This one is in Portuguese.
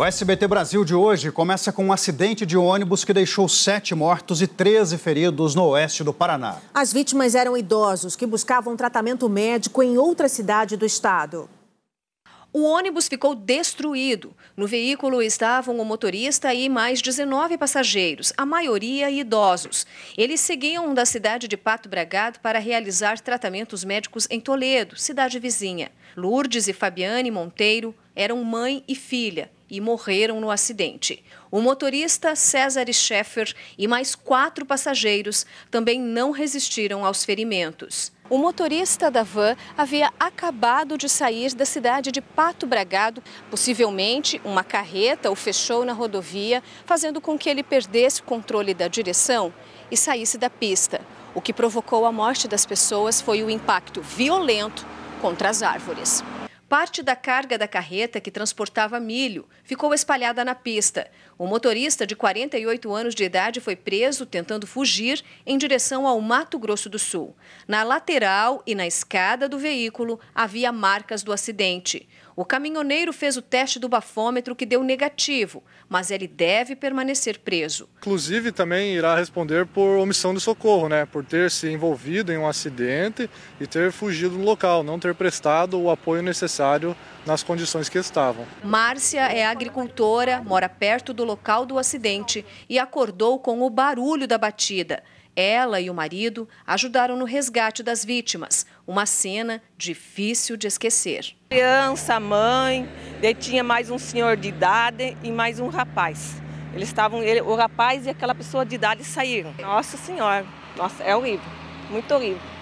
O SBT Brasil de hoje começa com um acidente de ônibus que deixou sete mortos e 13 feridos no oeste do Paraná. As vítimas eram idosos que buscavam tratamento médico em outra cidade do estado. O ônibus ficou destruído. No veículo estavam o motorista e mais 19 passageiros, a maioria idosos. Eles seguiam da cidade de Pato Bragado para realizar tratamentos médicos em Toledo, cidade vizinha. Lourdes e Fabiane Monteiro eram mãe e filha e morreram no acidente. O motorista César Scheffer e mais quatro passageiros também não resistiram aos ferimentos. O motorista da van havia acabado de sair da cidade de Pato Bragado. Possivelmente, uma carreta o fechou na rodovia, fazendo com que ele perdesse o controle da direção e saísse da pista. O que provocou a morte das pessoas foi o impacto violento contra as árvores. Parte da carga da carreta que transportava milho ficou espalhada na pista. O motorista, de 48 anos de idade, foi preso tentando fugir em direção ao Mato Grosso do Sul. Na lateral e na escada do veículo havia marcas do acidente. O caminhoneiro fez o teste do bafômetro que deu negativo, mas ele deve permanecer preso. Inclusive, também irá responder por omissão de socorro, né? Por ter se envolvido em um acidente e ter fugido do local, não ter prestado o apoio necessário necessário nas condições que estavam. Márcia é agricultora, mora perto do local do acidente e acordou com o barulho da batida. Ela e o marido ajudaram no resgate das vítimas, uma cena difícil de esquecer. Criança, mãe, tinha mais um senhor de idade e mais um rapaz. Eles estavam, ele, o rapaz e aquela pessoa de idade saíram. Nossa senhora, nossa, é horrível, muito horrível.